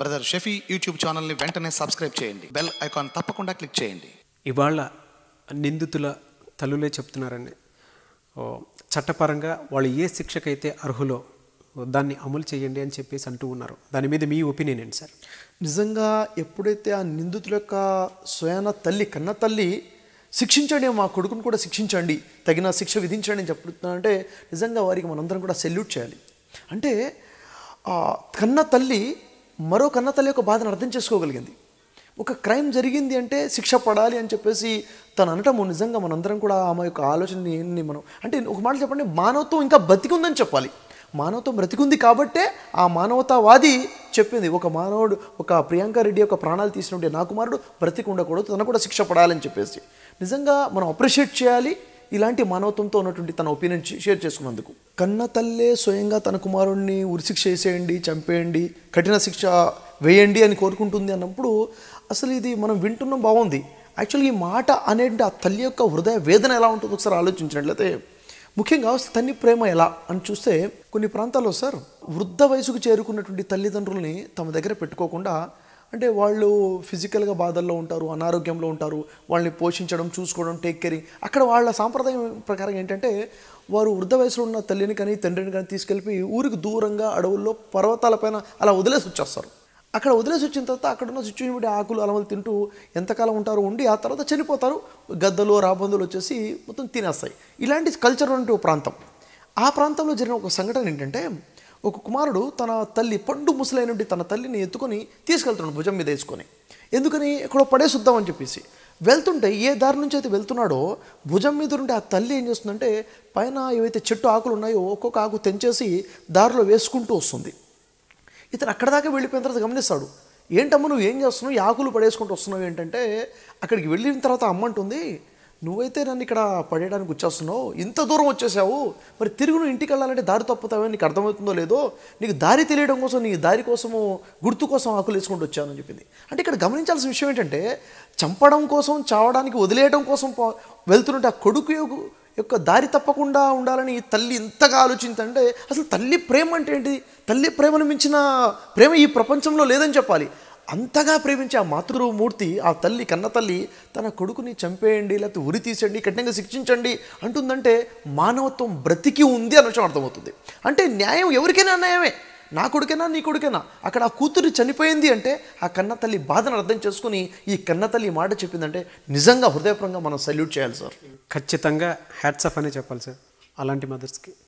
brother షెఫీ YouTube ఛానల్ని వెంటనే subscribe చేయండి బెల్ ఐకాన్ తప్పకుండా క్లిక్ చేయండి ఇవాళ నిందితుల తల్లులే చెప్తున్నారండి చట్టపరంగా వాళ్ళు ఏ శిక్షకైతే అర్హులో దాన్ని అమలు చేయండి అని చెప్పేసి అంటూ ఉన్నారు దాని మీద మీ ఒపీనియన్ ఏంటి సార్ నిజంగా ఎప్పుడైతే ఆ నిందితుల యొక్క స్వయాన తల్లి కన్న తల్లి శిక్షించండి మా కొడుకును కూడా శిక్షించండి తగిన శిక్ష విధించండి అని చెప్తున్నారంటే అంటే నిజంగా వారికి మనందరం కూడా సెల్యూట్ చేయాలి అంటే కన్న తల్లి మరో తల్లి యొక్క బాధను అర్థం చేసుకోగలిగింది ఒక క్రైమ్ జరిగింది అంటే శిక్ష పడాలి అని చెప్పేసి తను అనటము నిజంగా మనందరం కూడా ఆమె యొక్క ఆలోచనని మనం అంటే ఒక మాట చెప్పండి మానవత్వం ఇంకా బతికుందని చెప్పాలి మానవత్వం బ్రతికుంది కాబట్టే ఆ మానవతావాది చెప్పింది ఒక మానవుడు ఒక ప్రియాంక రెడ్డి యొక్క ప్రాణాలు తీసినట్టే నా కుమారుడు బ్రతికి ఉండకూడదు తను కూడా శిక్ష పడాలని చెప్పేసి నిజంగా మనం అప్రిషియేట్ చేయాలి ఇలాంటి మానవత్వంతో ఉన్నటువంటి తన ఒపీనియన్ షేర్ చేసుకున్నందుకు కన్న తల్లే స్వయంగా తన కుమారుణ్ణి ఉరిశిక్ష వేసేయండి చంపేయండి కఠిన శిక్ష వేయండి అని కోరుకుంటుంది అన్నప్పుడు అసలు ఇది మనం వింటున్నాం బాగుంది యాక్చువల్గా ఈ మాట అనేది ఆ తల్లి యొక్క హృదయ వేదన ఎలా ఉంటుందో ఒకసారి ఆలోచించినట్లయితే ముఖ్యంగా తల్లి ప్రేమ ఎలా అని చూస్తే కొన్ని ప్రాంతాల్లో సార్ వృద్ధ వయసుకు చేరుకున్నటువంటి తల్లిదండ్రుల్ని తమ దగ్గర పెట్టుకోకుండా అంటే వాళ్ళు ఫిజికల్గా బాధల్లో ఉంటారు అనారోగ్యంలో ఉంటారు వాళ్ళని పోషించడం చూసుకోవడం టేక్ కేరింగ్ అక్కడ వాళ్ళ సాంప్రదాయం ప్రకారం ఏంటంటే వారు వృద్ధ వయసులో ఉన్న తల్లిని కానీ తండ్రిని కానీ తీసుకెళ్ళి ఊరికి దూరంగా అడవుల్లో పర్వతాలపైన అలా వదిలేసి వచ్చేస్తారు అక్కడ వదిలేసి వచ్చిన తర్వాత అక్కడ ఉన్న సిచ్యువేషన్ బట్టి ఆకులు అలమలు తింటూ ఎంతకాలం ఉంటారో ఉండి ఆ తర్వాత చనిపోతారు గద్దలు రాబందులు వచ్చేసి మొత్తం తినేస్తాయి ఇలాంటి కల్చర్ ఉన్న ప్రాంతం ఆ ప్రాంతంలో జరిగిన ఒక సంఘటన ఏంటంటే ఒక కుమారుడు తన తల్లి పండు ముసలైన తన తల్లిని ఎత్తుకొని తీసుకెళ్తున్నాడు భుజం మీద వేసుకొని ఎందుకని ఎక్కడో పడేసుద్దామని చెప్పేసి వెళ్తుంటే ఏ దారి నుంచి అయితే వెళ్తున్నాడో భుజం మీద ఉంటే ఆ తల్లి ఏం చేస్తుందంటే పైన ఏవైతే చెట్టు ఆకులు ఉన్నాయో ఒక్కొక్క ఆకు తెంచేసి దారిలో వేసుకుంటూ వస్తుంది ఇతను అక్కడ దాకా వెళ్ళిపోయిన తర్వాత గమనిస్తాడు ఏంటమ్మ నువ్వు ఏం చేస్తున్నావు ఆకులు పడేసుకుంటూ వస్తున్నావు ఏంటంటే అక్కడికి వెళ్ళిన తర్వాత అమ్మంటుంది నువ్వైతే నన్ను ఇక్కడ పడేయడానికి వచ్చేస్తున్నావు ఇంత దూరం వచ్చేసావు మరి తిరుగు నువ్వు ఇంటికి వెళ్ళాలంటే దారి తప్పుతావని నీకు అర్థమవుతుందో లేదో నీకు దారి తెలియడం కోసం నీ దారి కోసము గుర్తు కోసం ఆకులు వేసుకుంటూ వచ్చానని చెప్పింది అంటే ఇక్కడ గమనించాల్సిన విషయం ఏంటంటే చంపడం కోసం చావడానికి వదిలేయడం కోసం వెళ్తుంటే ఆ కొడుకు యొక్క దారి తప్పకుండా ఉండాలని తల్లి ఇంతగా ఆలోచిందంటే అసలు తల్లి ప్రేమ అంటే ఏంటి తల్లి ప్రేమను మించిన ప్రేమ ఈ ప్రపంచంలో లేదని చెప్పాలి అంతగా ప్రేమించే ఆ మాతృమూర్తి ఆ తల్లి కన్న తల్లి తన కొడుకుని చంపేయండి లేకపోతే ఉరి తీసేయండి కఠినంగా శిక్షించండి అంటుందంటే మానవత్వం బ్రతికి ఉంది అన్న విషయం అర్థమవుతుంది అంటే న్యాయం ఎవరికైనా అన్యాయమే నా కొడుకైనా నీ కొడుకైనా అక్కడ ఆ కూతురు చనిపోయింది అంటే ఆ కన్న తల్లి బాధను అర్థం చేసుకుని ఈ కన్న తల్లి మాట చెప్పిందంటే నిజంగా హృదయపరంగా మనం సల్యూట్ చేయాలి సార్ ఖచ్చితంగా హ్యాట్సఫ్ అనే చెప్పాలి సార్ అలాంటి మదర్స్కి